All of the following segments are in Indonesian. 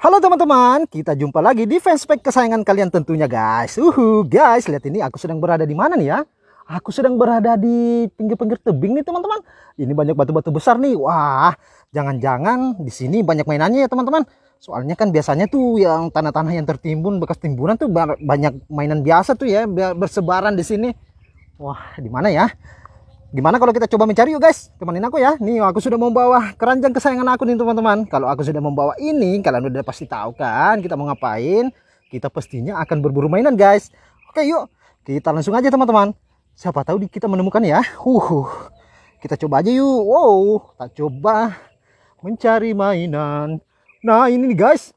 Halo teman-teman, kita jumpa lagi di fanspage kesayangan kalian tentunya guys. Uhu guys, lihat ini aku sedang berada di mana nih ya? Aku sedang berada di pinggir-pinggir tebing nih teman-teman. Ini banyak batu-batu besar nih. Wah, jangan-jangan di sini banyak mainannya ya teman-teman. Soalnya kan biasanya tuh yang tanah-tanah yang tertimbun bekas timbunan tuh banyak mainan biasa tuh ya bersebaran di sini. Wah, di mana ya? Gimana kalau kita coba mencari yuk guys? Temanin aku ya. Nih aku sudah membawa keranjang kesayangan aku nih teman-teman. Kalau aku sudah membawa ini, kalian udah pasti tahu kan kita mau ngapain. Kita pastinya akan berburu mainan guys. Oke yuk, kita langsung aja teman-teman. Siapa tahu kita menemukan ya. Uh. kita coba aja yuk. Wow, kita coba mencari mainan. Nah ini nih guys.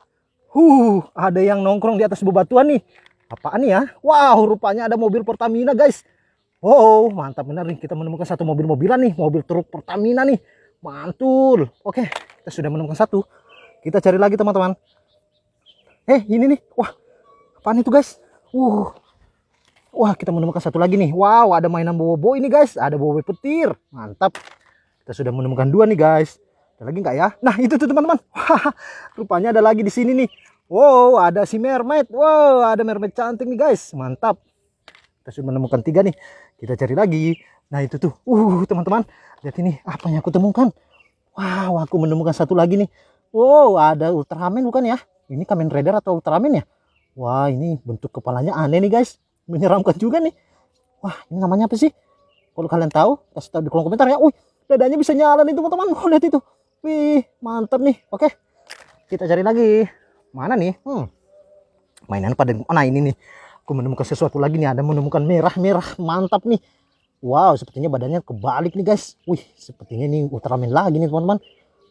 Huh, ada yang nongkrong di atas bebatuan nih. Apaan nih ya? Wow, rupanya ada mobil Pertamina guys Wow, mantap benar nih. Kita menemukan satu mobil-mobilan nih, mobil truk Pertamina nih. Mantul. Oke, kita sudah menemukan satu. Kita cari lagi teman-teman. Eh, ini nih. Wah, apaan itu guys? Uh, Wah, kita menemukan satu lagi nih. Wow, ada mainan bobo ini guys. Ada bobo petir. Mantap. Kita sudah menemukan dua nih guys. Ada lagi nggak ya? Nah, itu tuh teman-teman. Rupanya ada lagi di sini nih. Wow, ada si mermaid. Wow, ada mermaid cantik nih guys. Mantap. Kita sudah menemukan tiga nih kita cari lagi nah itu tuh uh teman-teman lihat ini apa yang aku temukan wow aku menemukan satu lagi nih wow ada Ultraman bukan ya ini Kamen Rider atau Ultraman ya wah ini bentuk kepalanya aneh nih guys menyeramkan juga nih wah ini namanya apa sih kalau kalian tahu kasih tahu di kolom komentar ya Wih dadanya bisa nyala nih teman-teman oh, lihat itu wih mantap nih oke kita cari lagi mana nih hmm mainan pada oh, nah ini nih Aku menemukan sesuatu lagi nih. Ada menemukan merah-merah. Mantap nih. Wow, sepertinya badannya kebalik nih guys. Wih, sepertinya ini Ultraman lagi nih teman-teman.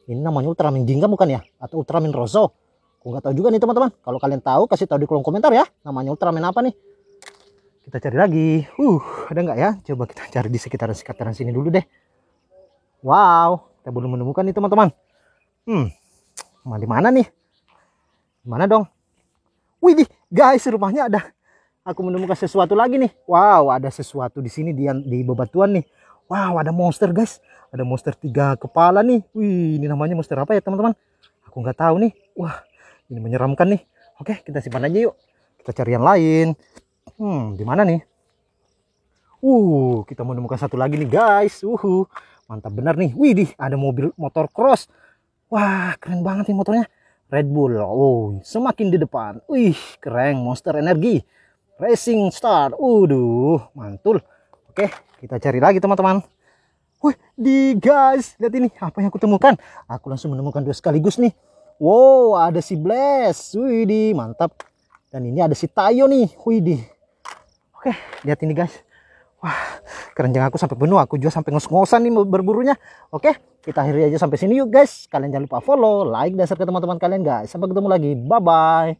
Ini namanya Ultraman Jingga bukan ya? Atau Ultraman Rosso? Aku nggak tahu juga nih teman-teman. Kalau kalian tahu, kasih tahu di kolom komentar ya. Namanya Ultraman apa nih? Kita cari lagi. Uh, ada nggak ya? Coba kita cari di sekitaran sekitaran sini dulu deh. Wow, kita belum menemukan nih teman-teman. Hmm, di mana nih? Mana dong? Wih, guys, rumahnya ada aku menemukan sesuatu lagi nih. Wow, ada sesuatu di sini di, di bebatuan nih. Wow, ada monster guys. Ada monster tiga kepala nih. Wih, ini namanya monster apa ya teman-teman? Aku nggak tahu nih. Wah, ini menyeramkan nih. Oke, kita simpan aja yuk. Kita cari yang lain. Hmm, di mana nih? Uh, kita menemukan satu lagi nih guys. Uhu, mantap benar nih. Wih, dih, ada mobil motor cross. Wah, keren banget nih motornya. Red Bull. Oh, semakin di depan. Wih, keren. Monster energi. Racing Star. Uduh, mantul. Oke, kita cari lagi teman-teman. Wih, di guys, lihat ini apa yang aku temukan. Aku langsung menemukan dua sekaligus nih. Wow, ada si Bless. Wih, di mantap. Dan ini ada si Tayo nih. Wih, di. Oke, lihat ini guys. Wah, keranjang aku sampai penuh. Aku juga sampai ngos-ngosan nih berburunya. Oke, kita akhiri aja sampai sini yuk guys. Kalian jangan lupa follow, like, dan share ke teman-teman kalian guys. Sampai ketemu lagi. Bye-bye.